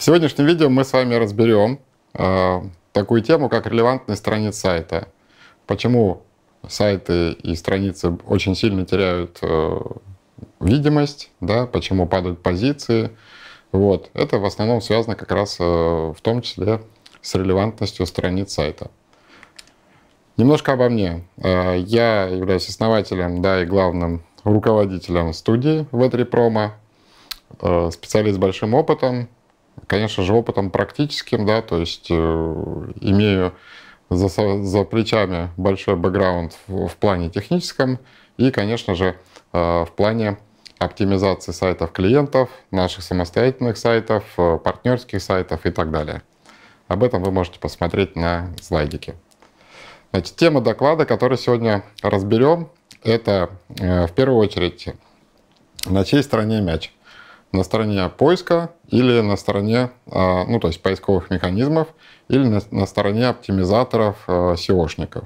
В сегодняшнем видео мы с вами разберем э, такую тему, как релевантность страниц сайта. Почему сайты и страницы очень сильно теряют э, видимость, да, почему падают позиции. Вот. Это в основном связано как раз э, в том числе с релевантностью страниц сайта. Немножко обо мне. Э, я являюсь основателем, да, и главным руководителем студии V3 Promo, э, специалист с большим опытом, конечно же, опытом практическим, да, то есть э, имею за, за плечами большой бэкграунд в, в плане техническом и, конечно же, э, в плане оптимизации сайтов клиентов, наших самостоятельных сайтов, э, партнерских сайтов и так далее. Об этом вы можете посмотреть на слайдике. Значит, тема доклада, который сегодня разберем, это э, в первую очередь на чьей стороне мяч на стороне поиска или на стороне, а, ну, то есть поисковых механизмов, или на, стороне оптимизаторов, э, SEOшников.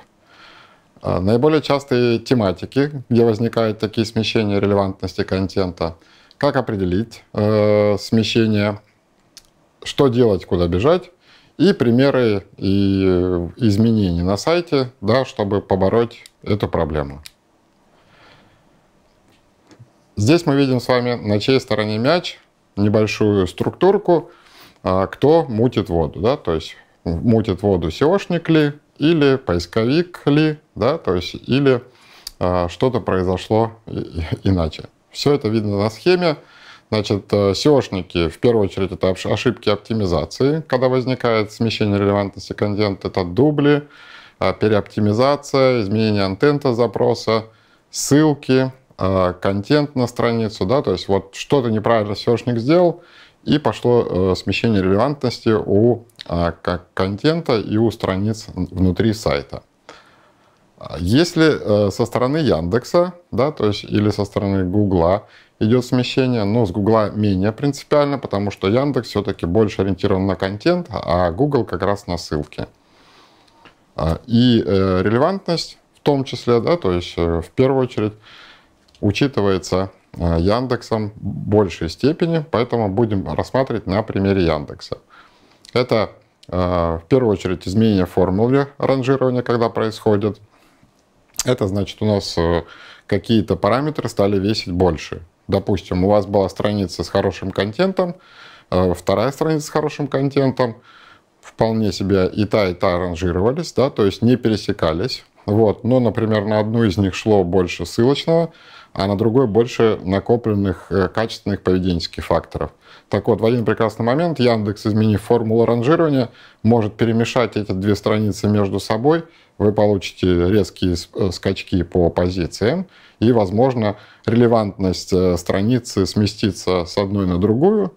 А, наиболее частые тематики, где возникают такие смещения релевантности контента, как определить э, смещение, что делать, куда бежать, и примеры и э, изменений на сайте, да, чтобы побороть эту проблему. Здесь мы видим с вами, на чьей стороне мяч, небольшую структурку, а, кто мутит воду, да, то есть мутит воду SEOшник ли или поисковик ли, да, то есть или а, что-то произошло иначе. Все это видно на схеме. Значит, SEOшники, э, в первую очередь, это ошибки оптимизации, когда возникает смещение релевантности контента, это дубли, а, переоптимизация, изменение антента запроса, ссылки, Э, контент на страницу, да, то есть вот что-то неправильно SEOшник сделал, и пошло э, смещение релевантности у э, как контента и у страниц внутри сайта. Если со стороны Яндекса, да, то есть или со стороны Гугла идет смещение, но с Гугла менее принципиально, потому что Яндекс все-таки больше ориентирован на контент, а Google как раз на ссылки. И релевантность в том числе, да, то есть в первую очередь учитывается э, Яндексом в большей степени, поэтому будем рассматривать на примере Яндекса. Это э, в первую очередь изменение формулы ранжирования, когда происходит. Это значит у нас э, какие-то параметры стали весить больше. Допустим, у вас была страница с хорошим контентом, вторая страница с хорошим контентом, вполне себе и та, и та ранжировались, да, то есть не пересекались. Вот, но, например, на одну из них шло больше ссылочного, а на другой больше накопленных э, качественных поведенческих факторов. Так вот, в один прекрасный момент Яндекс, изменив формулу ранжирования, может перемешать эти две страницы между собой, вы получите резкие э, скачки по позициям, и, возможно, релевантность э, страницы сместится с одной на другую,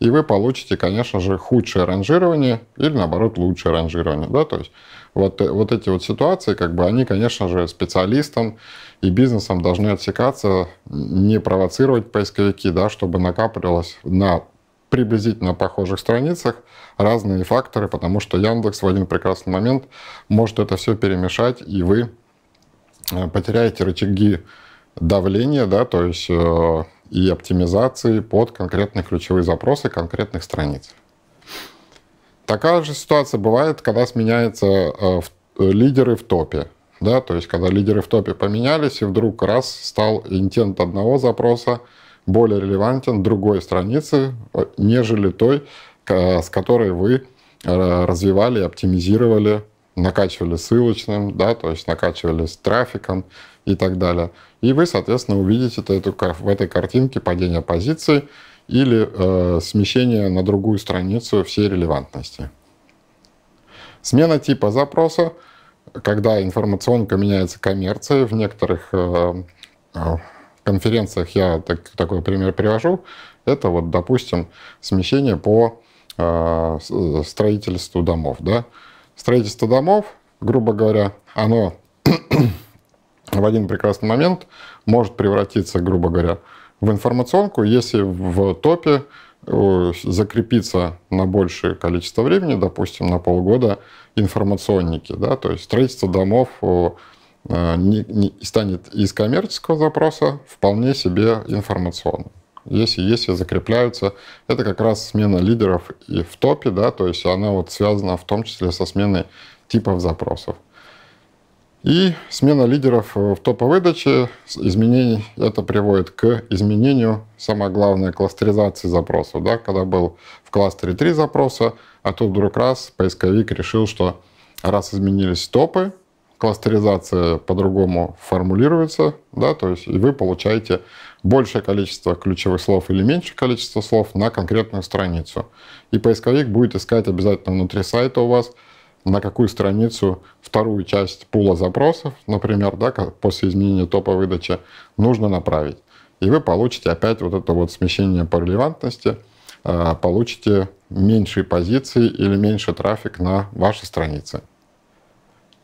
и вы получите, конечно же, худшее ранжирование или, наоборот, лучшее ранжирование. Да? То есть вот, э, вот эти вот ситуации, как бы они, конечно же, специалистам и бизнесам должны отсекаться, не провоцировать поисковики, да, чтобы накапливалось на приблизительно похожих страницах разные факторы, потому что Яндекс в один прекрасный момент может это все перемешать, и вы э, потеряете рычаги давления, да, то есть э, и оптимизации под конкретные ключевые запросы конкретных страниц. Такая же ситуация бывает, когда сменяются э, э, лидеры в топе. Да? То есть, когда лидеры в топе поменялись, и вдруг раз стал интент одного запроса более релевантен другой странице, э, нежели той, с которой вы развивали, оптимизировали, накачивали ссылочным, да, то есть накачивали с трафиком и так далее. И вы, соответственно, увидите эту, в этой картинке падение позиции или э, смещение на другую страницу всей релевантности. Смена типа запроса, когда информационка меняется коммерцией, в некоторых э, э конференциях я так, такой пример привожу, это вот, допустим, смещение по э, э строительству домов. Да? Строительство домов, грубо говоря, оно в один прекрасный момент может превратиться, грубо говоря, в информационку, если в топе э, закрепиться на большее количество времени, допустим, на полгода, информационники, да, то есть строительство домов э, не, не станет из коммерческого запроса вполне себе информационным. Если, если закрепляются, это как раз смена лидеров и в топе, да, то есть она вот связана в том числе со сменой типов запросов. И смена лидеров э, в топовыдаче изменений, это приводит к изменению, самое главное, кластеризации запросов. Да? Когда был в кластере три запроса, а тут вдруг раз поисковик решил, что раз изменились топы, кластеризация по-другому формулируется, да, то есть и вы получаете большее количество ключевых слов или меньшее количество слов на конкретную страницу. И поисковик будет искать обязательно внутри сайта у вас на какую страницу вторую часть пула запросов, например, да, после изменения топа выдачи, нужно направить. И вы получите опять вот это вот смещение по релевантности, а, получите меньшие позиции или меньше трафик на ваши страницы.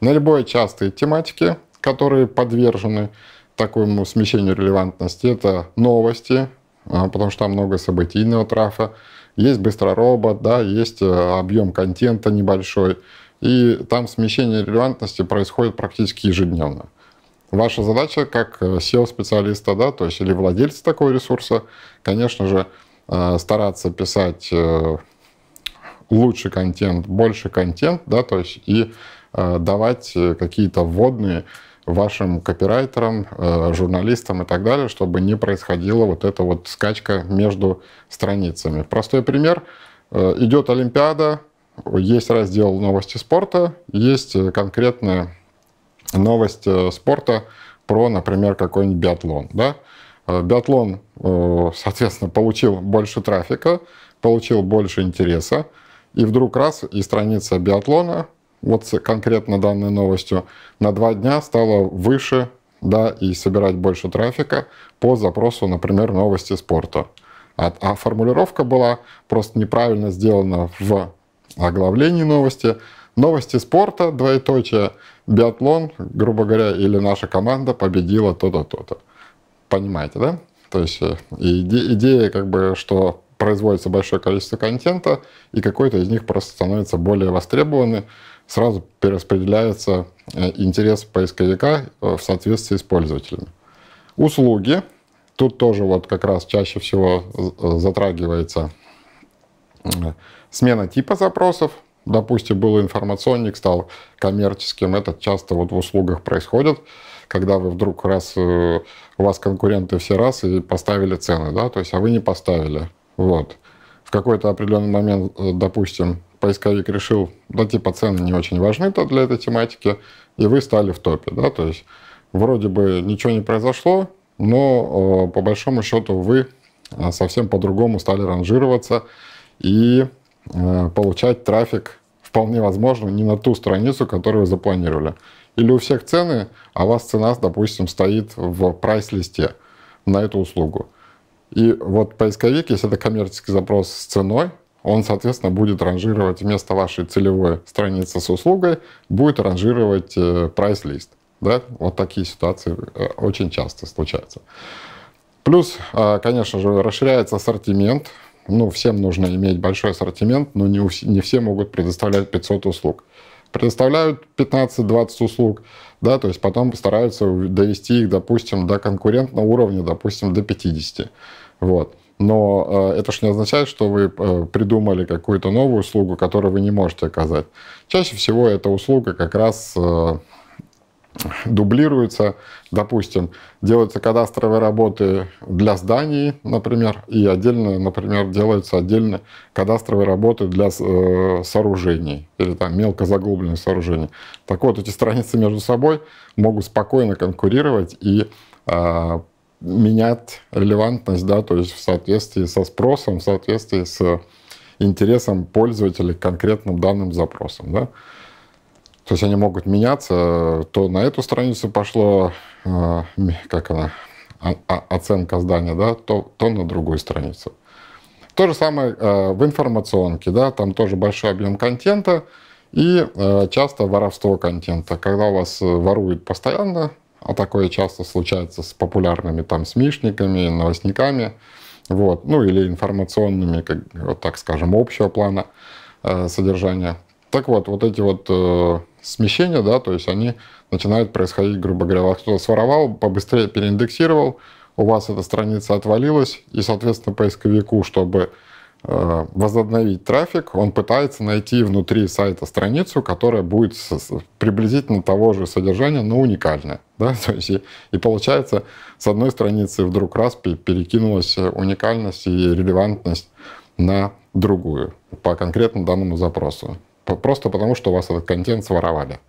На любой частые тематики, которые подвержены такому смещению релевантности, это новости, а, потому что там много событийного трафа, есть быстроробот, да, есть э, объем контента небольшой, и там смещение релевантности происходит практически ежедневно. Ваша задача как э, SEO-специалиста, да, то есть или владельца такого ресурса, конечно же, э, стараться писать э, лучший контент, больше контент, да, то есть и давать какие-то вводные вашим копирайтерам, журналистам и так далее, чтобы не происходила вот эта вот скачка между страницами. Простой пример. Идет Олимпиада, есть раздел новости спорта, есть э, конкретная новость э, спорта про, например, какой-нибудь биатлон. Да? Э, биатлон, соответственно, получил больше трафика, получил больше интереса, и вдруг раз, и страница биатлона, вот конкретно данной новостью, на два дня стала выше, да, и собирать больше трафика по запросу, например, новости спорта. А, а формулировка была просто неправильно сделана в оглавлении новости. Новости спорта, двоеточие, биатлон, грубо говоря, или наша команда победила то-то, то-то. Понимаете, да? То есть э, иде- идея, как бы, что производится большое количество контента, и какой-то из них просто становится более востребованным, сразу перераспределяется э, интерес поисковика э, в соответствии с пользователями. Услуги. Тут тоже вот как раз чаще всего затрагивается смена типа запросов, допустим, был информационник, стал коммерческим, это часто вот в услугах происходит, когда вы вдруг раз, э, у вас конкуренты все раз и поставили цены, да, то есть, а вы не поставили, вот. В какой-то определенный момент, э, допустим, поисковик решил, да, типа, цены не очень важны-то для этой тематики, и вы стали в топе, да, то есть, вроде бы ничего не произошло, но э, по большому счету вы совсем по-другому стали ранжироваться, и Э, получать трафик вполне возможно не на ту страницу, которую вы запланировали. Или у всех цены, а у вас цена, допустим, стоит в прайс-листе на эту услугу. И вот поисковик, если это коммерческий запрос с ценой, он, соответственно, будет ранжировать вместо вашей целевой страницы с услугой, будет ранжировать э, прайс-лист. Да? Вот такие ситуации э, очень часто случаются. Плюс, конечно же, расширяется ассортимент ну, всем нужно иметь большой ассортимент, но не, не все могут предоставлять 500 услуг. Предоставляют 15-20 услуг, да, то есть потом стараются довести их, допустим, до конкурентного уровня, допустим, до 50. Вот. Но э, это же не означает, что вы э, придумали какую-то новую услугу, которую вы не можете оказать. Чаще всего эта услуга как раз э, дублируется. Допустим, делаются кадастровые работы для зданий, например, и отдельно, например, делаются отдельно кадастровые работы для э, сооружений или там мелко заглубленных сооружений. Так вот, эти страницы между собой могут спокойно конкурировать и э, менять релевантность, да, то есть в соответствии со спросом, в соответствии с интересом пользователя к конкретным данным запросам, да. То есть они могут меняться, то на эту страницу пошло, э, как она, оценка здания, да, то, то на другую страницу. То же самое э, в информационке, да, там тоже большой объем контента и э, часто воровство контента. Когда у вас воруют постоянно, а такое часто случается с популярными там смешниками, новостниками, вот, ну или информационными, как, вот так скажем, общего плана э, содержания. Так вот, вот эти вот э, смещение, да, то есть они начинают происходить, грубо говоря, вас кто-то своровал, побыстрее переиндексировал, у вас эта страница отвалилась, и, соответственно, поисковику, чтобы э, возобновить трафик, он пытается найти внутри сайта страницу, которая будет приблизительно того же содержания, но уникальная. Да? То есть, и, и получается, с одной страницы вдруг раз перекинулась уникальность и релевантность на другую по конкретно данному запросу просто потому, что у вас этот контент своровали.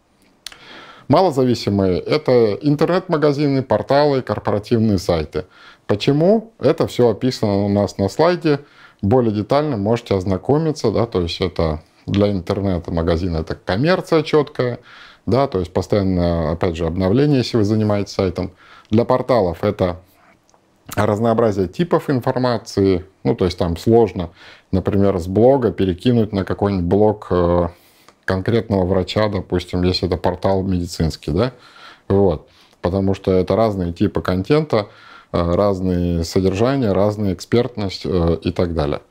Малозависимые – это интернет-магазины, порталы, корпоративные сайты. Почему? Это все описано у нас на слайде. Более детально можете ознакомиться, да, то есть это для интернет магазина это коммерция четкая, да, то есть постоянно, опять же, обновление, если вы занимаетесь сайтом. Для порталов это разнообразие типов информации, ну, то есть там сложно, например, с блога перекинуть на какой-нибудь блог э, конкретного врача, допустим, если это портал медицинский, да, вот, потому что это разные типы контента, э, разные содержания, разная экспертность э, и так далее.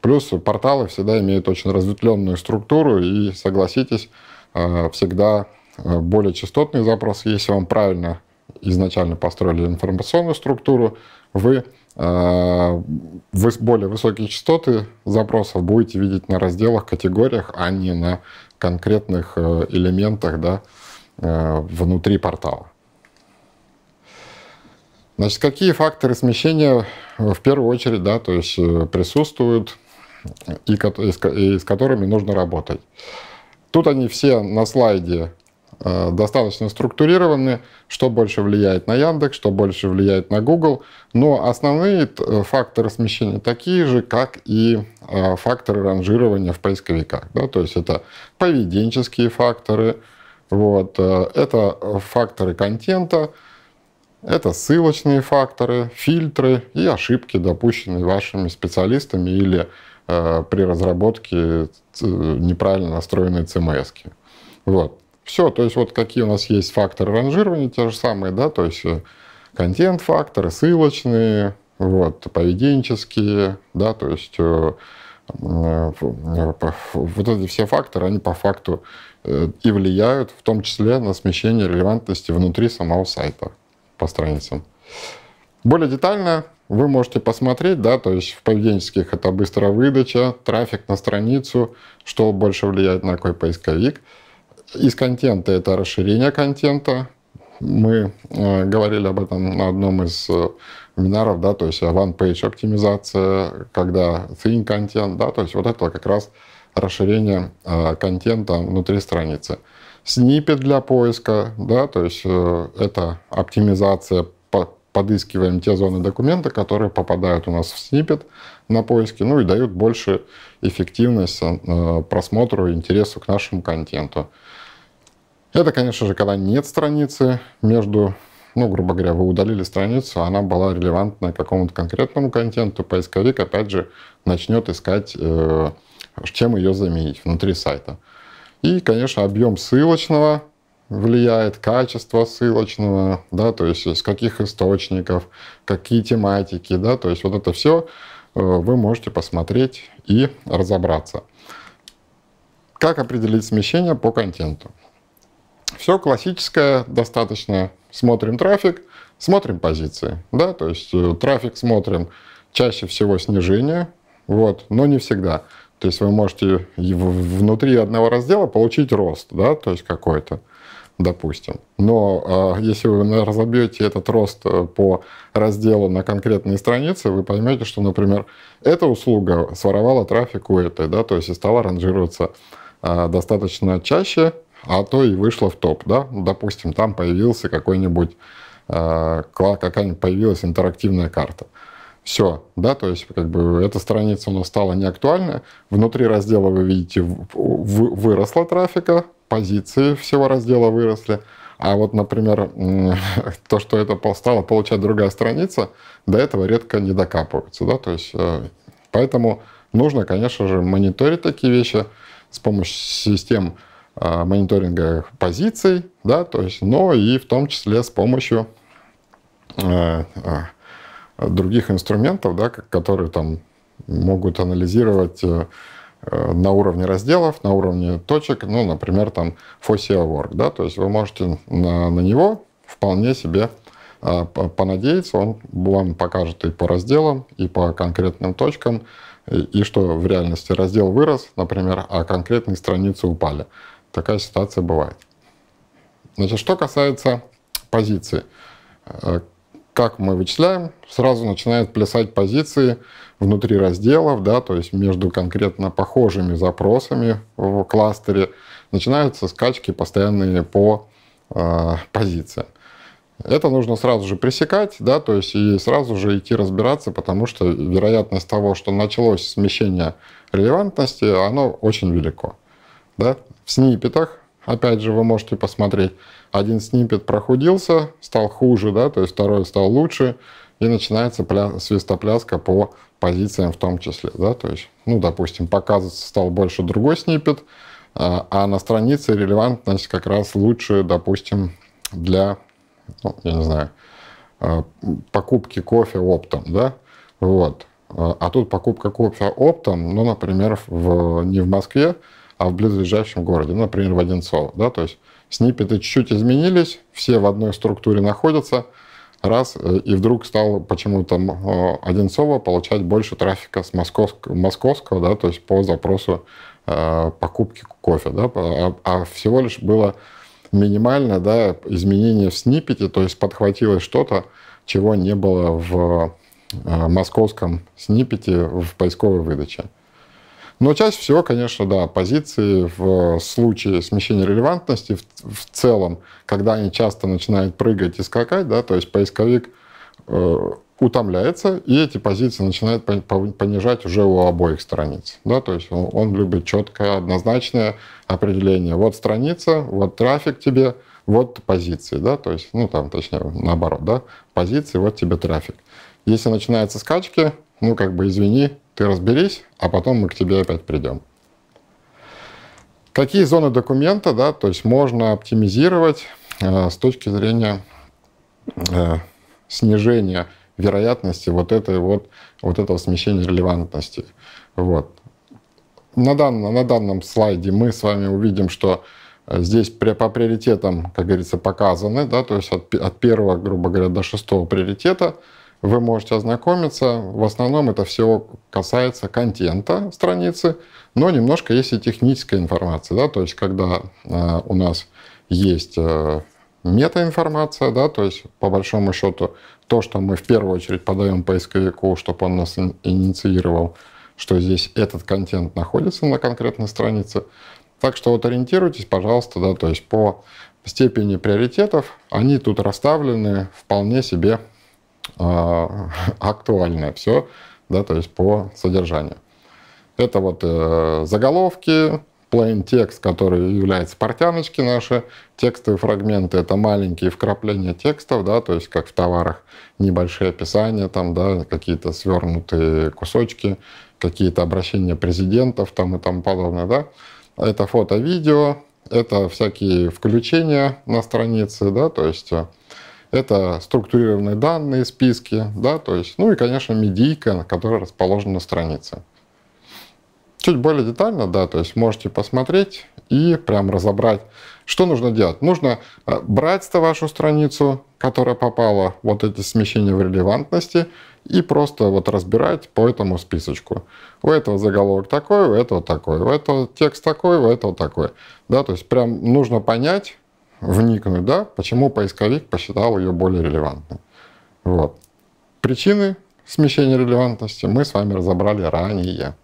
Плюс порталы всегда имеют очень разветвленную структуру, и, согласитесь, всегда более частотный запрос, если он правильно изначально построили информационную структуру, вы, э, вы более высокие частоты запросов будете видеть на разделах, категориях, а не на конкретных э, элементах да, э, внутри портала. Значит, какие факторы смещения э, в первую очередь, да, то есть присутствуют и, и, и с которыми нужно работать? Тут они все на слайде Э, достаточно структурированы, что больше влияет на Яндекс, что больше влияет на Google. Но основные э, факторы смещения такие же, как и э, факторы ранжирования в поисковиках. Да? То есть это поведенческие факторы, вот, это факторы контента, это ссылочные факторы, фильтры и ошибки, допущенные вашими специалистами или э, при разработке неправильно настроенной CMS. Вот. Все, то есть вот какие у нас есть факторы ранжирования, те же самые, да, то есть э, контент-факторы, ссылочные, вот, поведенческие, да, то есть э, э, вот эти все факторы, они по факту и влияют в том числе на смещение релевантности внутри самого сайта по страницам. Более детально вы можете посмотреть, да, то есть в поведенческих это быстрая выдача, трафик на страницу, что больше влияет на какой поисковик – из контента это расширение контента. Мы э, говорили об этом на одном из э, вебинаров, да, то есть one-page оптимизация, когда thin контент, да, то есть вот это как раз расширение э, контента внутри страницы. Снипет для поиска, да, то есть это оптимизация подыскиваем те зоны документа, которые попадают у нас в снипет на поиске, ну и дают больше эффективность просмотру, интересу к нашему контенту. Это, конечно же, когда нет страницы между, ну, грубо говоря, вы удалили страницу, она была релевантна какому-то конкретному контенту, поисковик, опять же, начнет искать, э, чем ее заменить внутри сайта. И, конечно, объем ссылочного влияет качество ссылочного, да, то есть из каких источников, какие тематики, да, то есть вот это все э, вы можете посмотреть и разобраться. Как определить смещение по контенту? Все классическое, достаточно. Смотрим трафик, смотрим позиции. Да? То есть э, трафик смотрим чаще всего снижение, вот, но не всегда. То есть вы можете внутри одного раздела получить рост, да, то есть какой-то, допустим. Но э, если вы разобьете этот рост э, по разделу на конкретные страницы, вы поймете, что, например, эта услуга своровала трафик у этой, да, то есть и стала ранжироваться э, достаточно чаще, а то и вышло в топ, да, ну, допустим, там появился какой-нибудь, э, какая-нибудь появилась интерактивная карта. Все, да, то есть как бы эта страница у нас стала неактуальна. Внутри раздела вы видите выросла трафика, позиции всего раздела выросли. А вот, например, то, что это стало получать другая страница, до этого редко не докапываются, да, то есть э, поэтому нужно, конечно же, мониторить такие вещи с помощью систем Э, мониторинга позиций, да, то есть, но и в том числе с помощью э, э, других инструментов, да, которые там могут анализировать на уровне разделов, на уровне точек, ну, например, там Work, да, то есть вы можете на, на него вполне себе понадеяться, он вам покажет и по разделам, и по конкретным точкам, и, и что в реальности раздел вырос, например, а конкретные страницы упали. Такая ситуация бывает. Значит, что касается позиции. Э, как мы вычисляем? Сразу начинают плясать позиции внутри разделов, да, то есть между конкретно похожими запросами в кластере начинаются скачки постоянные по э, позициям. Это нужно сразу же пресекать, да, то есть и сразу же идти разбираться, потому что вероятность того, что началось смещение релевантности, оно очень велико. Да? в сниппетах. Опять же, вы можете посмотреть, один снипет прохудился, стал хуже, да, то есть второй стал лучше, и начинается пля- свистопляска по позициям в том числе, да, то есть, ну, допустим, показываться стал больше другой снипет, а, а на странице релевантность как раз лучше, допустим, для, ну, я не знаю, а, покупки кофе оптом, да, вот. А, а тут покупка кофе оптом, ну, например, в, не в Москве, а в близлежащем городе, ну, например, в Одинцово. Да? То есть сниппеты чуть-чуть изменились, все в одной структуре находятся, раз, э, и вдруг стал почему-то э, Одинцово получать больше трафика с московского, московского да, то есть по запросу э, покупки кофе, да, а, а всего лишь было минимальное, да, изменение в сниппете, то есть подхватилось что-то, чего не было в э, московском сниппете в поисковой выдаче. Но чаще всего, конечно, да, позиции в случае смещения релевантности в, в целом, когда они часто начинают прыгать и скакать, да, то есть поисковик э, утомляется, и эти позиции начинают понижать уже у обоих страниц. Да? То есть он, он любит четкое, однозначное определение. Вот страница, вот трафик тебе, вот позиции. Да? То есть, ну там, точнее, наоборот, да? позиции, вот тебе трафик. Если начинаются скачки, ну как бы извини, ты разберись, а потом мы к тебе опять придем. Какие зоны документа, да, то есть можно оптимизировать э, с точки зрения э, снижения вероятности вот, этой вот, вот этого смещения релевантности. Вот. На, данном, на данном слайде мы с вами увидим, что э, здесь при, по приоритетам, как говорится, показаны, да, то есть от, от первого, грубо говоря, до шестого приоритета – вы можете ознакомиться. В основном это все касается контента страницы, но немножко есть и техническая информация. Да? То есть когда э, у нас есть э, метаинформация, да, то есть по большому счету то, что мы в первую очередь подаем поисковику, чтобы он нас инициировал, что здесь этот контент находится на конкретной странице. Так что вот ориентируйтесь, пожалуйста, да, то есть по степени приоритетов, они тут расставлены вполне себе а, актуальное все, да, то есть по содержанию. Это вот э, заголовки, plain текст, который является портяночки наши, текстовые фрагменты, это маленькие вкрапления текстов, да, то есть как в товарах небольшие описания, там, да, какие-то свернутые кусочки, какие-то обращения президентов там и тому подобное, да. Это фото-видео, это всякие включения на странице, да, то есть э, это структурированные данные, списки, да, то есть, ну и, конечно, медийка, которая расположена на странице. Чуть более детально, да, то есть можете посмотреть и прям разобрать, что нужно делать. Нужно э, брать вашу страницу, которая попала, вот эти смещения в релевантности, и просто вот разбирать по этому списочку. У этого заголовок такой, у этого такой, у этого текст такой, у этого такой. Да, то есть прям нужно понять, вникнуть, да, почему поисковик посчитал ее более релевантной. Вот. Причины смещения релевантности мы с вами разобрали ранее.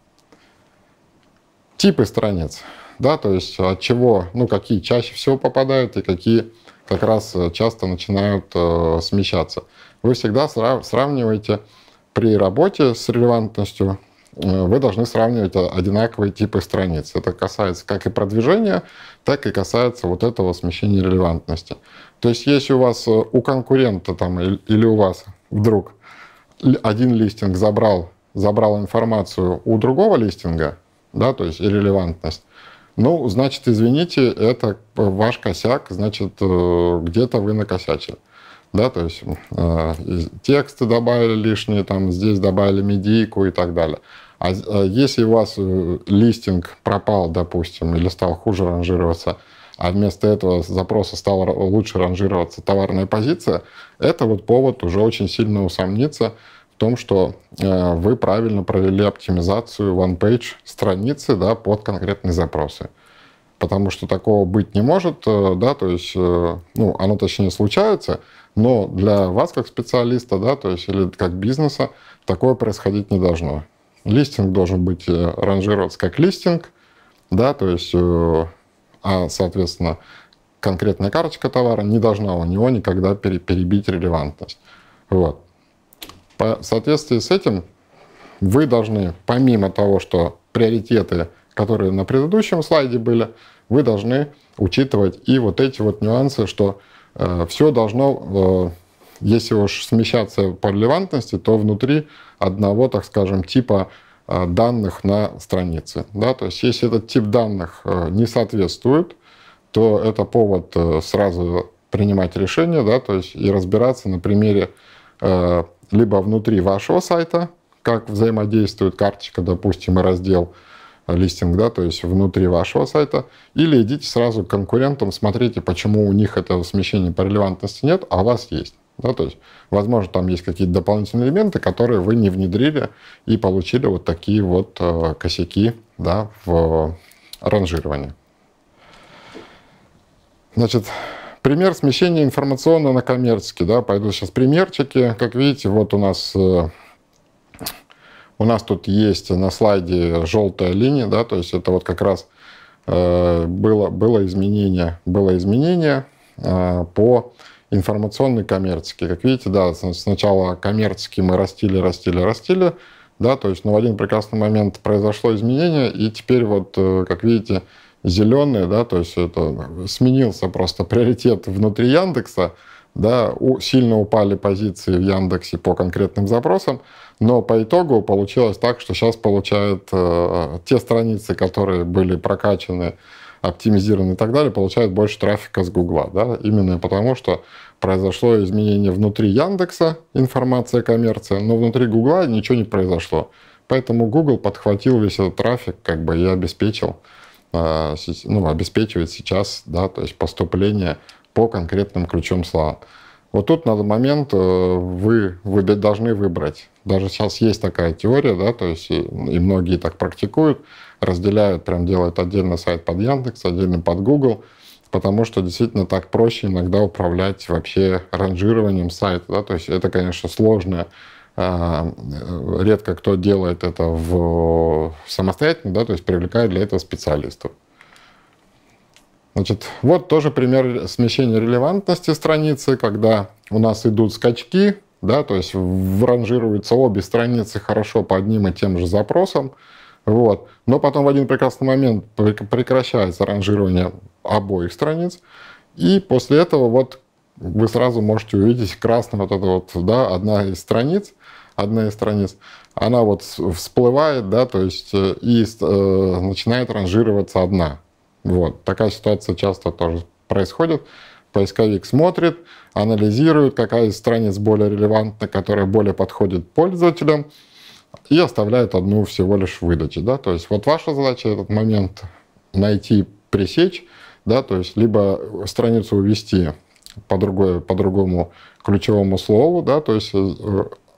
Типы страниц, да, то есть от чего, ну, какие чаще всего попадают и какие как раз часто начинают э, смещаться. Вы всегда сра сравниваете при работе с релевантностью Э, вы должны сравнивать э, одинаковые типы страниц. Это касается как и продвижения, так и касается вот этого смещения релевантности. То есть если у вас э, у конкурента там или у вас вдруг один листинг забрал, забрал информацию у другого листинга, да, то есть и релевантность, ну, значит, извините, это ваш косяк, значит, где-то вы накосячили. Да, то есть э, тексты добавили лишние, там здесь добавили медийку и так далее. А, а если у вас э, листинг пропал, допустим, или стал хуже ранжироваться, а вместо этого запроса стала лучше ранжироваться товарная позиция, это вот повод уже очень сильно усомниться в том, что э, вы правильно провели оптимизацию one-page страницы да, под конкретные запросы. Потому что такого быть не может, э, да, то есть, ну, оно точнее случается, но для вас как специалиста, да, то есть, или как бизнеса такое происходить не должно. Листинг должен быть э, ранжироваться как листинг, да, то есть, э, а, соответственно, конкретная карточка товара не должна у него никогда перебить релевантность. Вот. По, в соответствии с этим вы должны, помимо того, что приоритеты, которые на предыдущем слайде были, вы должны учитывать и вот эти вот нюансы, что э, все должно э, если уж смещаться по релевантности, то внутри одного, так скажем, типа э, данных на странице. Да? То есть если этот тип данных э, не соответствует, то это повод э, сразу принимать решение да? то есть и разбираться на примере либо внутри вашего сайта, как взаимодействует карточка, допустим, и раздел листинг, да, то есть внутри вашего сайта, или идите сразу к конкурентам, смотрите, почему у них этого смещения по релевантности нет, а у вас есть. Да, то есть, возможно, там есть какие-то дополнительные элементы, которые вы не внедрили и получили вот такие вот э, косяки да, в ранжировании. Значит, пример смещения информационно на коммерческий. Да, пойду сейчас примерчики. Как видите, вот у нас э, у нас тут есть на слайде желтая линия, да, то есть это вот как раз э, было, было изменение, было изменение по информационный коммерческий. Как видите, да, сначала коммерческий мы растили, растили, растили, да, то есть, но ну, в один прекрасный момент произошло изменение, и теперь вот, э, как видите, зеленые, да, то есть это э, сменился просто приоритет внутри Яндекса, да, у, сильно упали позиции в Яндексе по конкретным запросам, но по итогу получилось так, что сейчас получают э, э, те страницы, которые были прокачаны оптимизированы и так далее, получают больше трафика с Гугла. Да? Именно потому, что произошло изменение внутри Яндекса, информация, коммерция, но внутри Гугла ничего не произошло. Поэтому Google подхватил весь этот трафик как бы, и обеспечил, а, ну, обеспечивает сейчас да, то есть поступление по конкретным ключам слова. Вот тут на данный момент э, вы, вы должны выбрать. Даже сейчас есть такая теория, да, то есть и, и многие так практикуют, разделяют, прям делают отдельно сайт под Яндекс, отдельно под Google, потому что действительно так проще иногда управлять вообще ранжированием сайта. Да? То есть это, конечно, сложное, а, э, редко кто делает это в, самостоятельно, да, то есть привлекает для этого специалистов. Значит, вот тоже пример смещения релевантности страницы, когда у нас идут скачки, да, то есть ранжируются обе страницы хорошо по одним и тем же запросам, вот. Но потом в один прекрасный момент прекращается ранжирование обоих страниц, и после этого вот вы сразу можете увидеть красный вот это вот, да, одна из страниц, одна из страниц, она вот всплывает, да, то есть э, и э, начинает ранжироваться одна. Вот. Такая ситуация часто тоже происходит. Поисковик смотрит, анализирует, какая из страниц более релевантна, которая более подходит пользователям, и оставляет одну всего лишь выдачи. Да? То есть вот ваша задача этот момент найти, пресечь, да? то есть либо страницу увести по, другой, по другому ключевому слову, да? то есть э,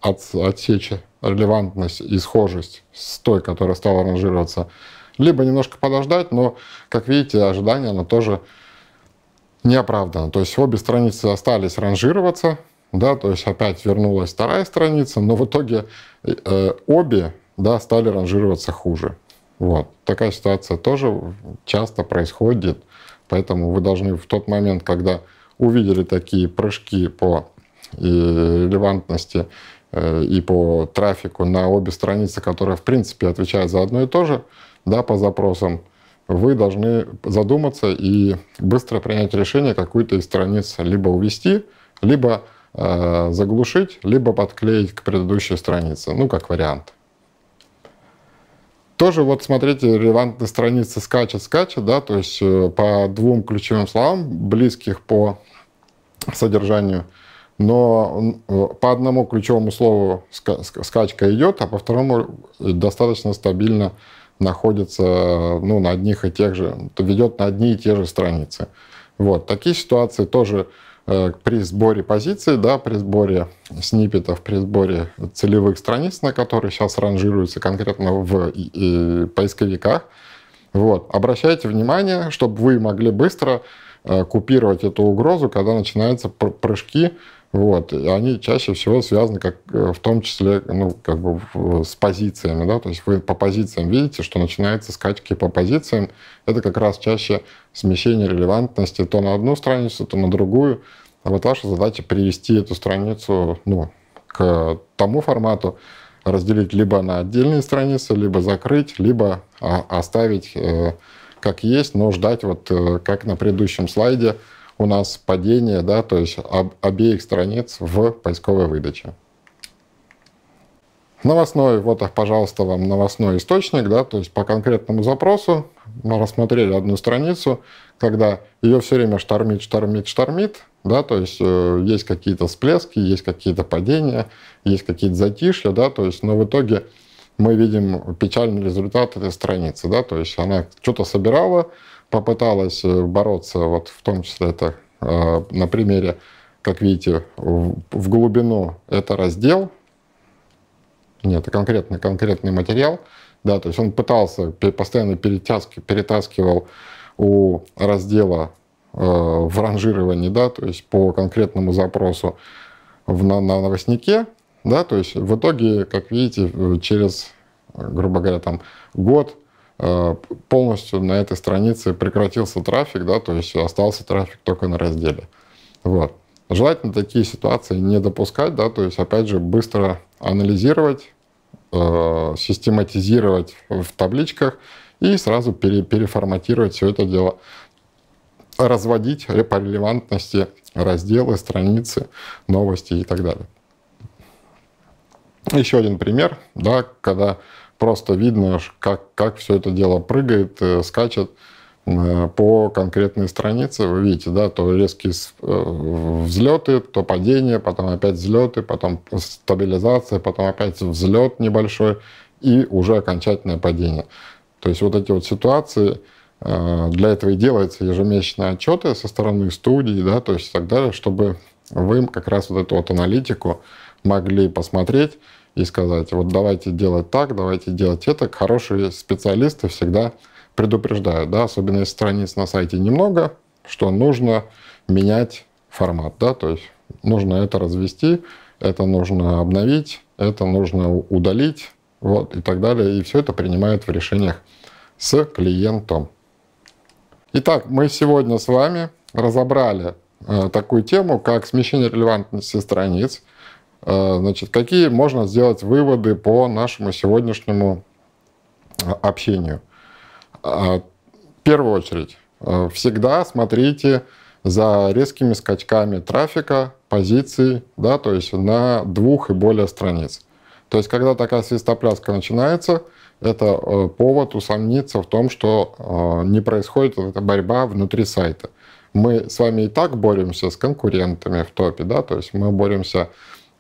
от, отсечь релевантность и схожесть с той, которая стала ранжироваться, либо немножко подождать, но, как видите, ожидание оно тоже не оправдано. То есть обе страницы остались ранжироваться, да, то есть опять вернулась вторая страница, но в итоге э, обе, да, стали ранжироваться хуже. Вот. Такая ситуация тоже часто происходит, поэтому вы должны в тот момент, когда увидели такие прыжки по э, релевантности э, и по трафику на обе страницы, которые, в принципе, отвечают за одно и то же, да, по запросам, вы должны задуматься и быстро принять решение какую-то из страниц либо увести, либо Э, заглушить, либо подклеить к предыдущей странице, ну, как вариант. Тоже вот смотрите, релевантные страницы скачет, скачет, да, то есть э, по двум ключевым словам, близких по содержанию, но э, по одному ключевому слову скачка идет, а по второму достаточно стабильно находится ну, на одних и тех же, ведет на одни и те же страницы. Вот, такие ситуации тоже Э, при сборе позиций, да, при сборе сниппетов, при сборе целевых страниц, на которые сейчас ранжируются конкретно в и, и поисковиках, вот, обращайте внимание, чтобы вы могли быстро э, купировать эту угрозу, когда начинаются прыжки вот. И они чаще всего связаны как, э, в том числе ну, как бы с позициями. Да? То есть вы по позициям видите, что начинаются скачки по позициям. Это как раз чаще смещение релевантности то на одну страницу, то на другую. А вот ваша задача привести эту страницу ну, к тому формату, разделить либо на отдельные страницы, либо закрыть, либо а, оставить э, как есть, но ждать, вот э, как на предыдущем слайде, у нас падение, да, то есть об, обеих страниц в поисковой выдаче. Новостной, вот, пожалуйста, вам новостной источник, да, то есть по конкретному запросу мы рассмотрели одну страницу, когда ее все время штормит, штормит, штормит, да, то есть э, есть какие-то всплески, есть какие-то падения, есть какие-то затишья, да, то есть, но в итоге мы видим печальный результат этой страницы, да, то есть она что-то собирала, попыталась э, бороться, вот в том числе это э, на примере, как видите, в глубину это раздел, нет, это конкретный, конкретный материал, да, то есть он пытался, постоянно перетаскивал, перетаскивал у раздела э, в ранжировании, да, то есть по конкретному запросу в, на, на новостнике, да, то есть в итоге, как видите, через, грубо говоря, там год Э, полностью на этой странице прекратился трафик, да, то есть остался трафик только на разделе. Вот. Желательно такие ситуации не допускать, да, то есть, опять же, быстро анализировать, э, систематизировать в табличках и сразу пере, переформатировать все это дело, разводить по релевантности разделы, страницы, новости и так далее. Еще один пример, да, когда просто видно, как, как все это дело прыгает, э, скачет э, по конкретной странице. Вы видите, да, то резкие э, взлеты, то падение, потом опять взлеты, потом стабилизация, потом опять взлет небольшой и уже окончательное падение. То есть вот эти вот ситуации, для этого и делаются ежемесячные отчеты со стороны студии, да, то есть и так далее, чтобы вы как раз вот эту вот аналитику могли посмотреть, и сказать, вот давайте делать так, давайте делать это. Хорошие специалисты всегда предупреждают, да, особенно если страниц на сайте немного, что нужно менять формат, да, то есть нужно это развести, это нужно обновить, это нужно удалить, вот, и так далее. И все это принимают в решениях с клиентом. Итак, мы сегодня с вами разобрали э, такую тему, как смещение релевантности страниц, Э, значит, какие можно сделать выводы по нашему сегодняшнему э, общению? Э, в первую очередь, всегда смотрите за резкими скачками трафика, позиций, да, то есть на двух и более страниц. То есть, когда такая свистопляска начинается, это повод усомниться в том, что не происходит эта борьба внутри сайта. Мы с вами и так боремся с конкурентами в топе, да, то есть мы боремся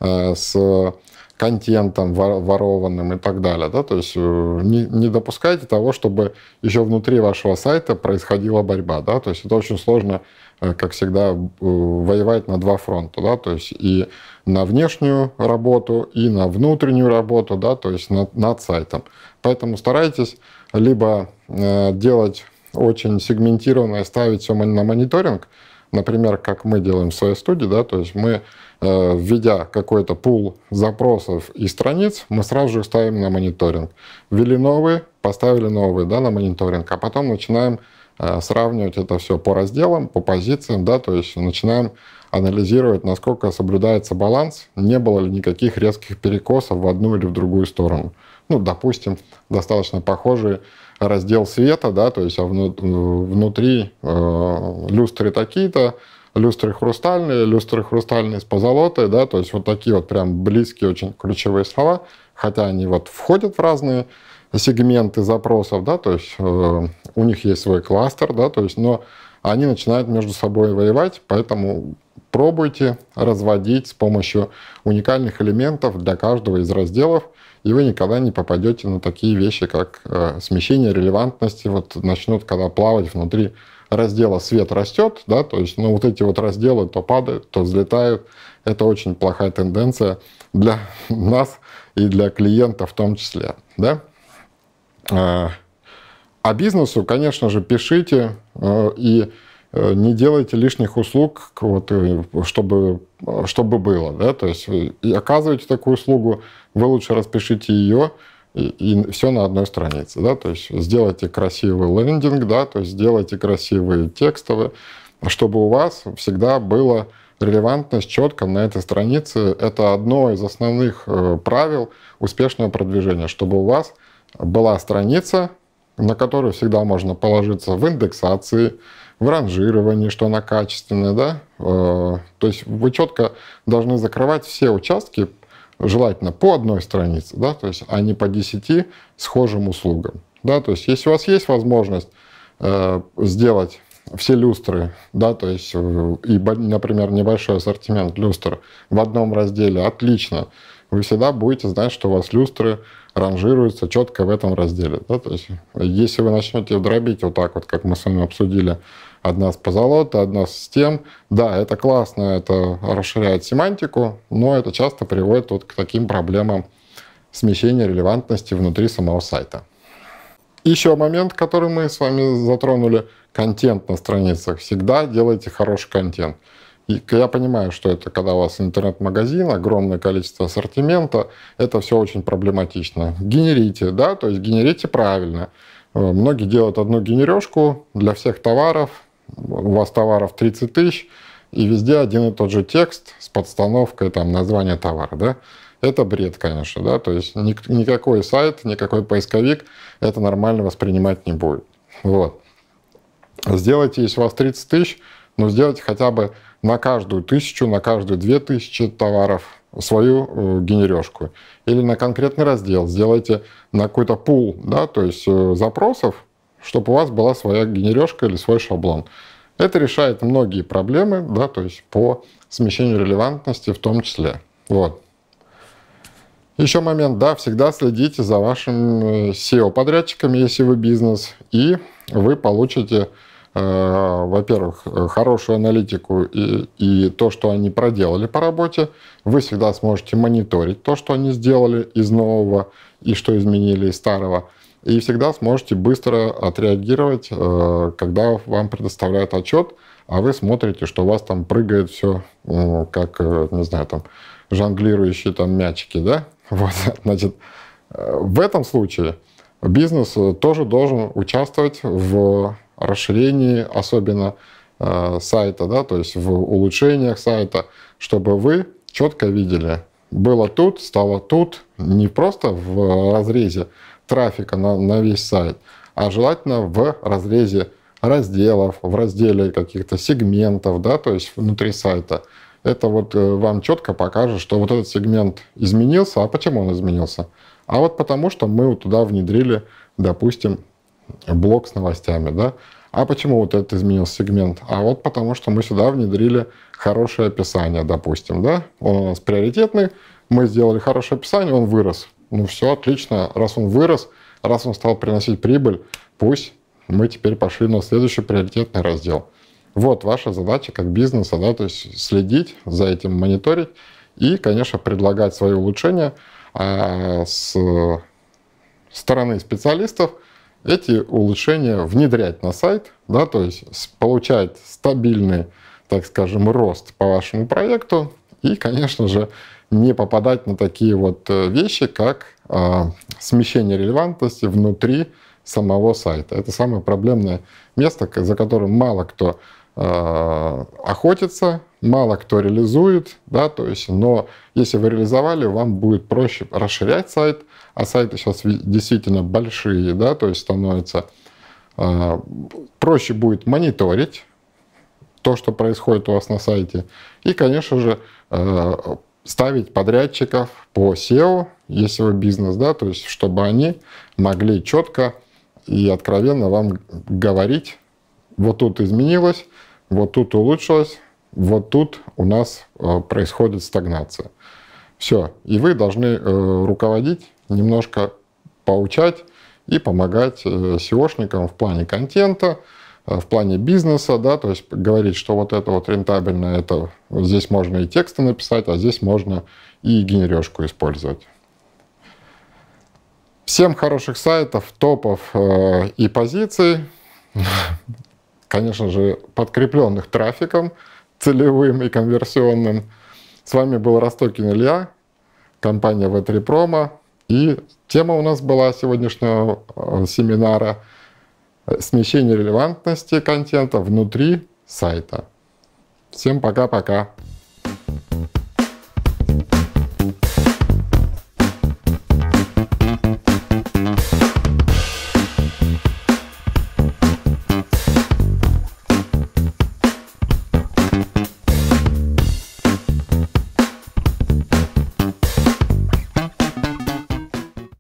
Э, с контентом ворованным и так далее. Да? То есть э, не, не допускайте того, чтобы еще внутри вашего сайта происходила борьба. Да? То есть это очень сложно, э, как всегда, воевать на два фронта. Да? То есть и на внешнюю работу, и на внутреннюю работу, да? то есть над, над сайтом. Поэтому старайтесь либо делать очень сегментированное, ставить все на мониторинг, например, как мы делаем в своей студии, да, то есть мы Э, введя какой-то пул запросов и страниц, мы сразу же ставим на мониторинг. Ввели новые, поставили новые да, на мониторинг, а потом начинаем э, сравнивать это все по разделам, по позициям, да, то есть начинаем анализировать, насколько соблюдается баланс, не было ли никаких резких перекосов в одну или в другую сторону. Ну, допустим, достаточно похожие раздел света, да, то есть а внутри э, люстры такие-то, люстры хрустальные, люстры хрустальные с позолотой, да, то есть вот такие вот прям близкие очень ключевые слова, хотя они вот входят в разные сегменты запросов, да, то есть э, у них есть свой кластер, да, то есть, но они начинают между собой воевать, поэтому пробуйте разводить с помощью уникальных элементов для каждого из разделов, и вы никогда не попадете на такие вещи, как э, смещение релевантности, вот начнут когда плавать внутри раздела свет растет, да, то есть, ну, вот эти вот разделы то падают, то взлетают. Это очень плохая тенденция для нас и для клиента в том числе, да. А, а бизнесу, конечно же, пишите э, и э, не делайте лишних услуг, вот, э, чтобы, чтобы было, да, то есть и оказывайте такую услугу, вы лучше распишите ее, и, и все на одной странице, да, то есть сделайте красивый лендинг, да, то есть сделайте красивые текстовые, чтобы у вас всегда была релевантность четко на этой странице. Это одно из основных э, правил успешного продвижения, чтобы у вас была страница, на которую всегда можно положиться в индексации, в ранжировании, что она качественная, да. Э, то есть вы четко должны закрывать все участки желательно по одной странице, да, то есть, а не по 10 схожим услугам. Да, то есть, если у вас есть возможность э, сделать все люстры, да, то есть, э, и, например, небольшой ассортимент люстр в одном разделе, отлично, вы всегда будете знать, что у вас люстры ранжируются четко в этом разделе. Да? То есть, если вы начнете дробить вот так вот, как мы с вами обсудили, Одна с позолота, одна с тем. Да, это классно, это расширяет семантику, но это часто приводит вот к таким проблемам смещения релевантности внутри самого сайта. Еще момент, который мы с вами затронули. Контент на страницах. Всегда делайте хороший контент. И я понимаю, что это когда у вас интернет-магазин, огромное количество ассортимента, это все очень проблематично. Генерите, да, то есть генерите правильно. Э, многие делают одну генережку для всех товаров, у вас товаров 30 тысяч, и везде один и тот же текст с подстановкой там названия товара, да, это бред, конечно, да, то есть никакой сайт, никакой поисковик это нормально воспринимать не будет. Вот. Сделайте, если у вас 30 тысяч, но сделайте хотя бы на каждую тысячу, на каждую две тысячи товаров свою э, генережку. Или на конкретный раздел сделайте на какой-то пул, да, то есть э, запросов, чтобы у вас была своя генережка или свой шаблон. Это решает многие проблемы, да, то есть по смещению релевантности в том числе. Вот. Еще момент, да, всегда следите за вашим seo э, подрядчиками, если вы бизнес, и вы получите, э, во-первых, хорошую аналитику и, и то, что они проделали по работе. Вы всегда сможете мониторить то, что они сделали из нового и что изменили из старого и всегда сможете быстро отреагировать, э, когда вам предоставляют отчет, а вы смотрите, что у вас там прыгает все, э, как, э, не знаю, там, жонглирующие там мячики, да? Вот, значит, в этом случае бизнес тоже должен участвовать в расширении, особенно сайта, да, то есть в улучшениях сайта, чтобы вы четко видели, было тут, стало тут, не просто в разрезе, трафика на, на весь сайт, а желательно в разрезе разделов, в разделе каких-то сегментов, да, то есть внутри сайта. Это вот э, вам четко покажет, что вот этот сегмент изменился. А почему он изменился? А вот потому, что мы вот туда внедрили, допустим, блок с новостями, да. А почему вот этот изменился сегмент? А вот потому, что мы сюда внедрили хорошее описание, допустим, да. Он у нас приоритетный, мы сделали хорошее описание, он вырос ну все отлично, раз он вырос, раз он стал приносить прибыль, пусть мы теперь пошли на следующий приоритетный раздел. Вот ваша задача как бизнеса, да, то есть следить за этим, мониторить и, конечно, предлагать свои улучшения а с стороны специалистов, эти улучшения внедрять на сайт, да, то есть получать стабильный, так скажем, рост по вашему проекту и, конечно же, не попадать на такие вот э, вещи, как а, смещение релевантности внутри самого сайта. Это самое проблемное место, за которым мало кто а, охотится, мало кто реализует, да, то есть, но если вы реализовали, вам будет проще расширять сайт, а сайты сейчас действительно большие, да, то есть становится э, а, проще будет мониторить то, что происходит у вас на сайте, и, конечно же, э, ставить подрядчиков по SEO, если вы бизнес, да, то есть чтобы они могли четко и откровенно вам говорить, вот тут изменилось, вот тут улучшилось, вот тут у нас э, происходит стагнация. Все, и вы должны э, руководить, немножко поучать и помогать э, SEOшникам в плане контента, Э, в плане бизнеса, да, то есть говорить, что вот это вот рентабельно, это здесь можно и тексты написать, а здесь можно и генережку использовать. Всем хороших сайтов, топов э, и позиций, конечно же, подкрепленных трафиком целевым и конверсионным. С вами был Ростокин Илья, компания V3 Promo. И тема у нас была сегодняшнего э, семинара – Э, смещение релевантности контента внутри сайта. Всем пока-пока.